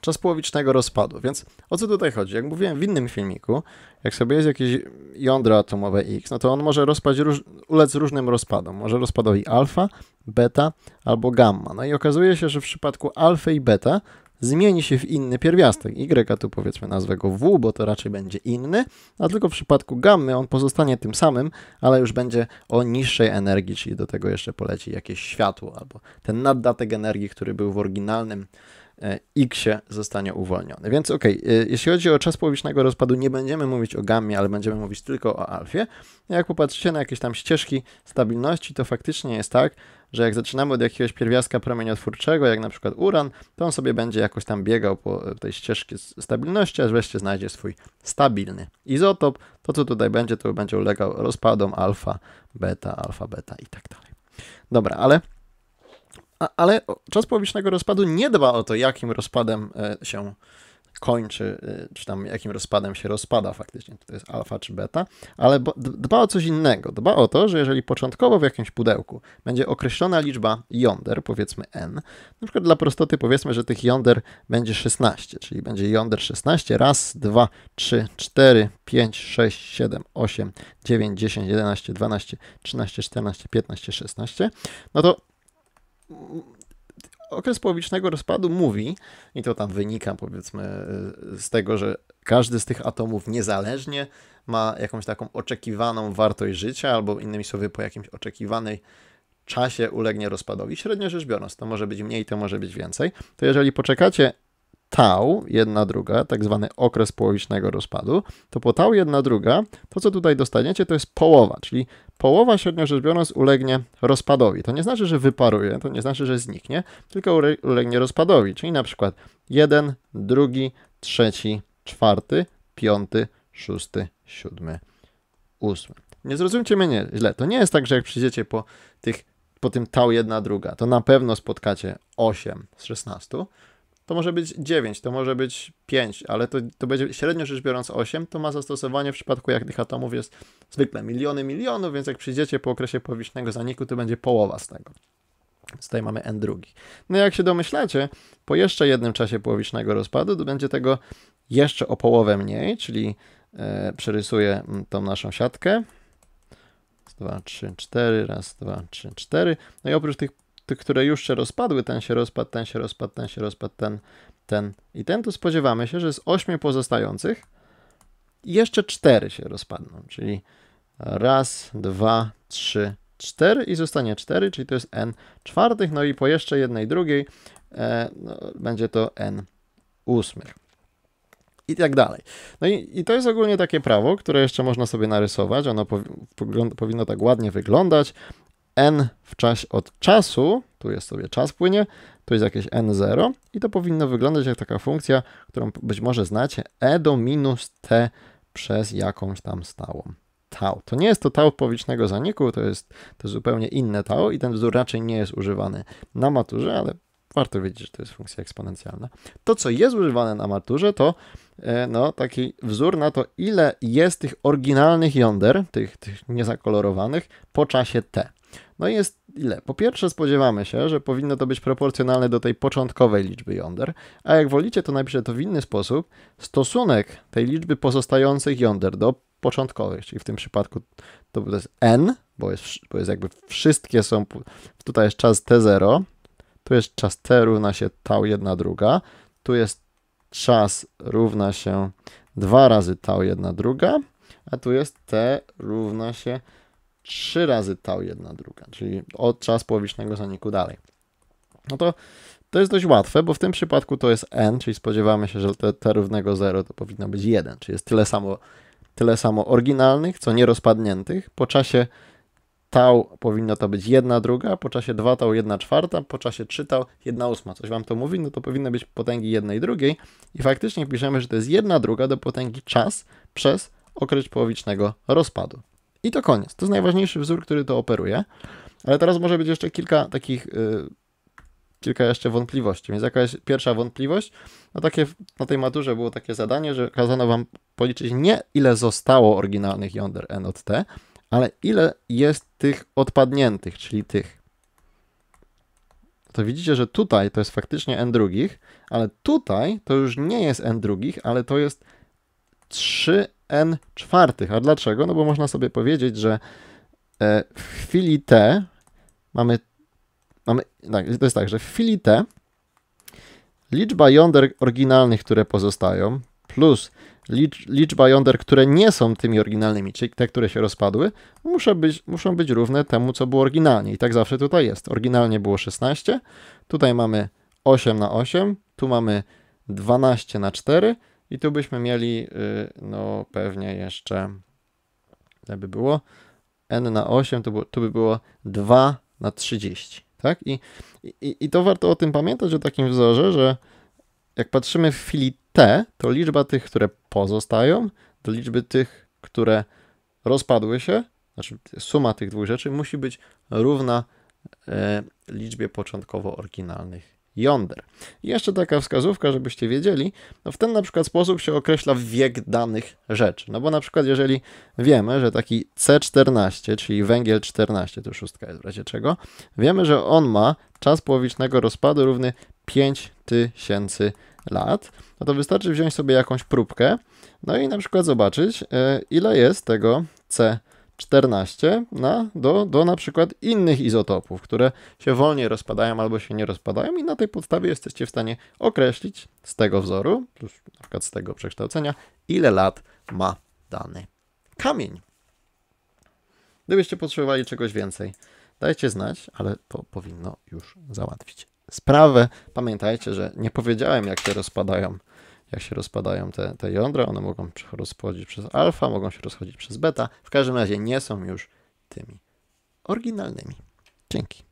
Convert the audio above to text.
czas połowicznego rozpadu. Więc o co tutaj chodzi? Jak mówiłem w innym filmiku, jak sobie jest jakieś jądro atomowe X, no to on może rozpaść, ulec różnym rozpadom. Może rozpadowi alfa, beta albo gamma. No i okazuje się, że w przypadku alfa i beta zmieni się w inny pierwiastek. Y, a tu powiedzmy nazwę go W, bo to raczej będzie inny, a tylko w przypadku gammy on pozostanie tym samym, ale już będzie o niższej energii, czyli do tego jeszcze poleci jakieś światło albo ten naddatek energii, który był w oryginalnym E, X zostanie uwolniony. Więc okej, okay, e, jeśli chodzi o czas połowicznego rozpadu, nie będziemy mówić o gamie, ale będziemy mówić tylko o alfie. No, jak popatrzycie na jakieś tam ścieżki stabilności, to faktycznie jest tak, że jak zaczynamy od jakiegoś pierwiastka promieniotwórczego, jak na przykład uran, to on sobie będzie jakoś tam biegał po tej ścieżce stabilności, aż wreszcie znajdzie swój stabilny izotop. To, co tutaj będzie, to będzie ulegał rozpadom alfa, beta, alfa, beta i tak dalej. Dobra, ale ale czas publicznego rozpadu nie dba o to, jakim rozpadem e, się kończy, e, czy tam jakim rozpadem się rozpada faktycznie, czy to jest alfa czy beta, ale dba o coś innego. Dba o to, że jeżeli początkowo w jakimś pudełku będzie określona liczba jąder, powiedzmy n, na przykład dla prostoty powiedzmy, że tych jąder będzie 16, czyli będzie jąder 16, raz, 2, 3, 4, 5, 6, 7, 8, 9, 10, 11, 12, 13, 14, 15, 16, no to okres połowicznego rozpadu mówi, i to tam wynika powiedzmy z tego, że każdy z tych atomów niezależnie ma jakąś taką oczekiwaną wartość życia, albo innymi słowy, po jakimś oczekiwanej czasie ulegnie rozpadowi. Średnio rzecz biorąc, to może być mniej, to może być więcej. To jeżeli poczekacie tau, jedna druga, tak zwany okres połowicznego rozpadu, to po tau, jedna druga, to co tutaj dostaniecie, to jest połowa, czyli połowa średnio rzecz biorąc ulegnie rozpadowi. To nie znaczy, że wyparuje, to nie znaczy, że zniknie, tylko ulegnie rozpadowi, czyli na przykład jeden, drugi, trzeci, czwarty, piąty, szósty, siódmy, ósmy. Nie zrozumcie mnie źle, to nie jest tak, że jak przyjdziecie po tych po tym tau jedna druga, to na pewno spotkacie 8 z 16, to może być 9, to może być 5, ale to, to będzie średnio rzecz biorąc 8, to ma zastosowanie w przypadku, jak tych atomów jest zwykle miliony, milionów, więc jak przyjdziecie po okresie powierzchnego zaniku, to będzie połowa z tego. Więc tutaj mamy n drugi. No jak się domyślacie, po jeszcze jednym czasie połowicznego rozpadu to będzie tego jeszcze o połowę mniej, czyli e, przerysuję mm, tą naszą siatkę. 2, 3, 4, raz, 2, 3, 4. No i oprócz tych tych, które już się rozpadły, ten się rozpadł, ten się rozpadł, ten się rozpadł, ten, ten i ten, to spodziewamy się, że z ośmiu pozostających jeszcze cztery się rozpadną, czyli raz, dwa, trzy, cztery i zostanie 4, czyli to jest n czwartych, no i po jeszcze jednej drugiej e, no, będzie to n ósmych. I tak dalej. No i, i to jest ogólnie takie prawo, które jeszcze można sobie narysować. Ono powi powinno tak ładnie wyglądać n w czasie od czasu, tu jest sobie czas płynie, to jest jakieś n0 i to powinno wyglądać jak taka funkcja, którą być może znacie, e do minus t przez jakąś tam stałą tau. To nie jest to tau powietrznego zaniku, to jest to zupełnie inne tau i ten wzór raczej nie jest używany na maturze, ale warto wiedzieć, że to jest funkcja eksponencjalna. To, co jest używane na maturze, to e, no, taki wzór na to, ile jest tych oryginalnych jąder, tych, tych niezakolorowanych, po czasie t. No i jest ile? Po pierwsze spodziewamy się, że powinno to być proporcjonalne do tej początkowej liczby jąder, a jak wolicie to napiszę to w inny sposób, stosunek tej liczby pozostających jąder do początkowych, czyli w tym przypadku to, jest n, bo jest, bo jest jakby wszystkie są, tutaj jest czas t0, tu jest czas t równa się tau 1 druga, tu jest czas równa się 2 razy tau 1 druga, a tu jest t równa się trzy razy tau jedna druga, czyli od czasu połowicznego zaniku dalej. No to to jest dość łatwe, bo w tym przypadku to jest n, czyli spodziewamy się, że t, t równego 0 to powinno być 1, czyli jest tyle samo, tyle samo oryginalnych, co nierozpadniętych. Po czasie tau powinno to być 1 druga, po czasie 2 tau 1 czwarta, po czasie 3 tau 1 ósma. Coś wam to mówi? No to powinno być potęgi jednej drugiej i faktycznie piszemy, że to jest 1 druga do potęgi czas przez okres połowicznego rozpadu. I to koniec. To jest najważniejszy wzór, który to operuje. Ale teraz może być jeszcze kilka takich, yy, kilka jeszcze wątpliwości. Więc jaka jest pierwsza wątpliwość? No takie, na tej maturze było takie zadanie, że kazano wam policzyć nie ile zostało oryginalnych jąder N od T, ale ile jest tych odpadniętych, czyli tych. To widzicie, że tutaj to jest faktycznie N drugich, ale tutaj to już nie jest N drugich, ale to jest 3 n czwartych. A dlaczego? No bo można sobie powiedzieć, że e, w chwili t mamy, mamy tak, to jest tak, że w chwili t liczba jąder oryginalnych, które pozostają, plus liczba jąder, które nie są tymi oryginalnymi, czyli te, które się rozpadły, muszą być, muszą być równe temu, co było oryginalnie. I tak zawsze tutaj jest. Oryginalnie było 16, tutaj mamy 8 na 8, tu mamy 12 na 4, i tu byśmy mieli, y, no pewnie jeszcze, tak by było, n na 8, to, by, to by było 2 na 30, tak? I, i, I to warto o tym pamiętać, o takim wzorze, że jak patrzymy w chwili t, to liczba tych, które pozostają, do liczby tych, które rozpadły się, znaczy suma tych dwóch rzeczy musi być równa e, liczbie początkowo oryginalnych jąder. I jeszcze taka wskazówka, żebyście wiedzieli, no w ten na przykład sposób się określa wiek danych rzeczy. No bo na przykład jeżeli wiemy, że taki C14, czyli węgiel 14, to szóstka jest w razie czego, wiemy, że on ma czas połowicznego rozpadu równy 5000 lat, no to wystarczy wziąć sobie jakąś próbkę, no i na przykład zobaczyć, e, ile jest tego C14. 14 na, do, do na przykład innych izotopów, które się wolniej rozpadają albo się nie rozpadają i na tej podstawie jesteście w stanie określić z tego wzoru, plus na przykład z tego przekształcenia, ile lat ma dany kamień. Gdybyście potrzebowali czegoś więcej, dajcie znać, ale to powinno już załatwić sprawę. Pamiętajcie, że nie powiedziałem, jak się rozpadają jak się rozpadają te, te jądra, one mogą rozchodzić przez alfa, mogą się rozchodzić przez beta. W każdym razie nie są już tymi oryginalnymi. Dzięki.